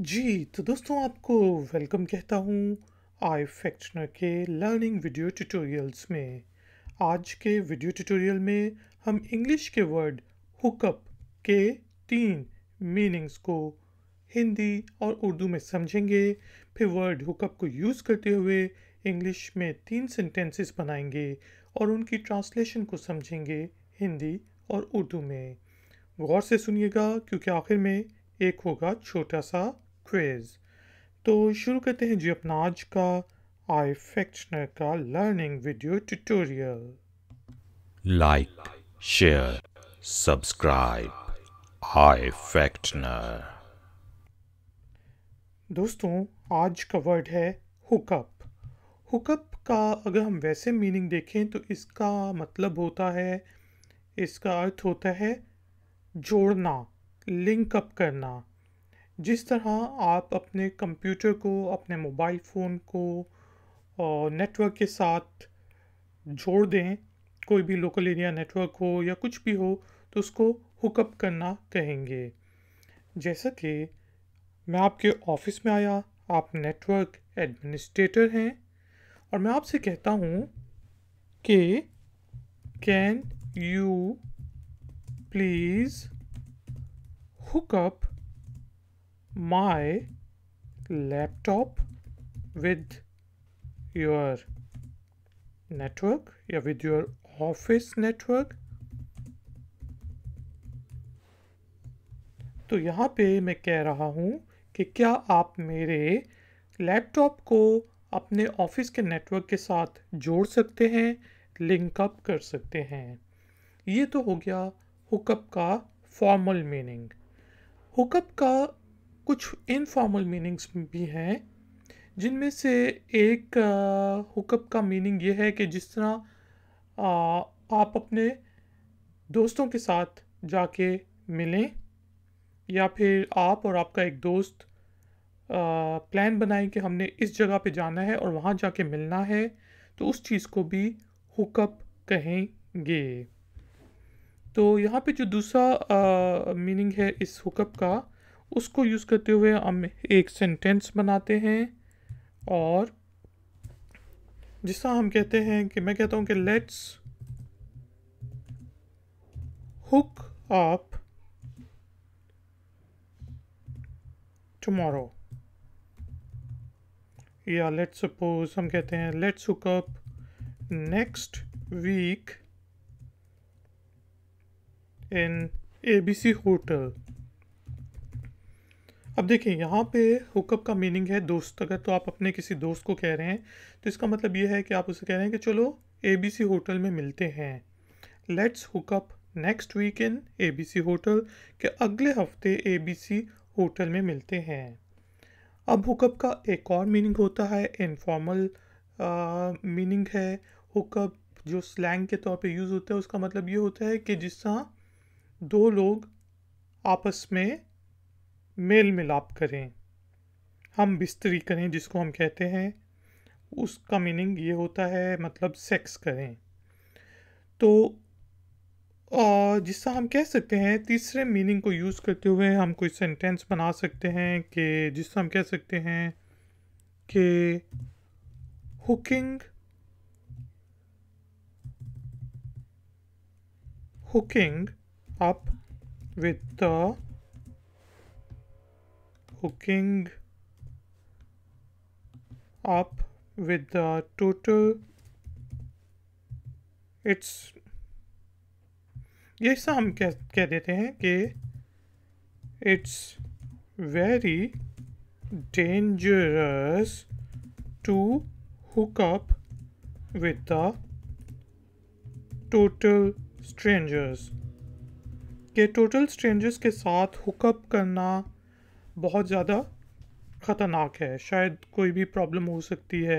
जी तो दोस्तों आपको वेलकम कहता हूँ आई फैक्शनर के लर्निंग वीडियो ट्यूटोरियल्स में आज के वीडियो ट्यूटोरियल में हम इंग्लिश के वर्ड हुकअप के तीन मीनिंग्स को हिंदी और उर्दू में समझेंगे फिर वर्ड हुकअप को यूज़ करते हुए इंग्लिश में तीन सेंटेंसेस बनाएंगे और उनकी ट्रांसलेशन को समझेंगे हिंदी और उर्दू में गौर से सुनिएगा क्योंकि आखिर में एक होगा छोटा सा क्विज तो शुरू करते हैं जी अपना आज का आई फैक्शनर का learning video tutorial like share subscribe आई फैक्टनर दोस्तों आज का वर्ड है हुकअप हुकअप का अगर हम वैसे मीनिंग देखें तो इसका मतलब होता है इसका अर्थ होता है जोड़ना लिंकअप करना जिस तरह आप अपने कंप्यूटर को अपने मोबाइल फ़ोन को नेटवर्क के साथ जोड़ दें कोई भी लोकल एरिया नेटवर्क हो या कुछ भी हो तो उसको हुकअप करना कहेंगे जैसा कि मैं आपके ऑफिस में आया आप नेटवर्क एडमिनिस्ट्रेटर हैं और मैं आपसे कहता हूँ कि can you please hook up my laptop with your network yeah with your office network तो यहाँ पे मैं कह रहा हूँ कि क्या आप मेरे लैपटॉप को अपने ऑफिस के नेटवर्क के साथ जोड़ सकते हैं लिंकअप कर सकते हैं ये तो हो गया हुकअप का फॉर्मल मीनिंग हुकअप का कुछ इनफॉर्मल मीनिंग्स भी हैं जिनमें से एक हुकअप का मीनिंग ये है कि जिस तरह आ, आप अपने दोस्तों के साथ जाके मिलें या फिर आप और आपका एक दोस्त प्लान बनाएं कि हमने इस जगह पे जाना है और वहाँ जाके मिलना है तो उस चीज़ को भी हुकअप कहेंगे तो यहाँ पे जो दूसरा मीनिंग है इस हुकअप का उसको यूज़ करते हुए हम एक सेंटेंस बनाते हैं और जिसका हम कहते हैं कि मैं कहता हूँ कि लेट्स हुक अप टमोरो या लेट्स सपोज हम कहते हैं let's hook up next week in ABC hotel अब देखिए यहाँ पे हुकअप का मीनिंग है दोस्त अगर तो आप अपने किसी दोस्त को कह रहे हैं तो इसका मतलब ये है कि आप उसे कह रहे हैं कि चलो एबीसी होटल में मिलते हैं let's hook up next week in ABC hotel के अगले हफ्ते एबीसी होटल में मिलते हैं अब हुकअप का एक और मीनिंग होता है इनफॉर्मल मीनिंग है हुकअप जो स्लैंग के तौर पे यूज़ होता है उसका मतलब ये होता है कि जिस तरह दो लोग आपस में मेल मिलाप करें हम बिस्तरी करें जिसको हम कहते हैं उसका मीनिंग ये होता है मतलब सेक्स करें तो जिससे हम कह सकते हैं तीसरे मीनिंग को यूज़ करते हुए हम कोई सेंटेंस बना सकते हैं कि जिससे हम कह सकते हैं कि hooking hooking up with booking up with the total it's ये हम कह कह देते हैं कि it's very dangerous to hook up with the total strangers के टोटल स्ट्रेंजर्स के साथ हुकअप करना बहुत ज़्यादा ख़तरनाक है शायद कोई भी प्रॉब्लम हो सकती है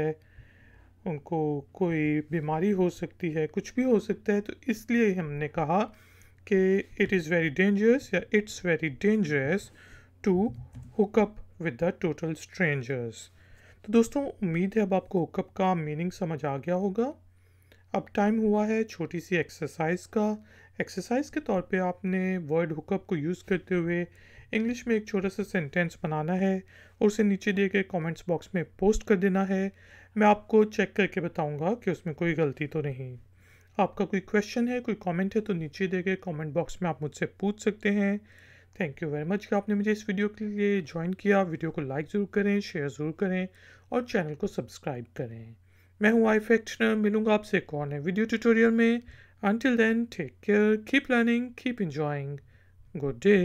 उनको कोई बीमारी हो सकती है कुछ भी हो सकता है तो इसलिए हमने कहा कि इट इज़ वेरी डेंजरस या it's very dangerous to hook up with the total strangers तो दोस्तों उम्मीद है अब आपको हुकअप का मीनिंग समझ आ गया होगा अब टाइम हुआ है छोटी सी एक्सरसाइज का एक्सरसाइज के तौर पे आपने वर्ड हुकअप को यूज़ करते हुए इंग्लिश में एक छोटा सा सेंटेंस बनाना है और उसे नीचे दिए गए कमेंट्स बॉक्स में पोस्ट कर देना है मैं आपको चेक करके बताऊंगा कि उसमें कोई गलती तो नहीं आपका कोई क्वेश्चन है कोई कमेंट है तो नीचे दिए गए कमेंट बॉक्स में आप मुझसे पूछ सकते हैं थैंक यू वेरी मच कि आपने मुझे इस वीडियो के लिए ज्वाइन किया वीडियो को लाइक ज़रूर करें शेयर ज़रूर करें और चैनल को सब्सक्राइब करें मैं हूँ आई फैक्शनर मिलूंगा आपसे एक और नए वीडियो ट्यूटोरियल में until then take care keep learning keep enjoying good day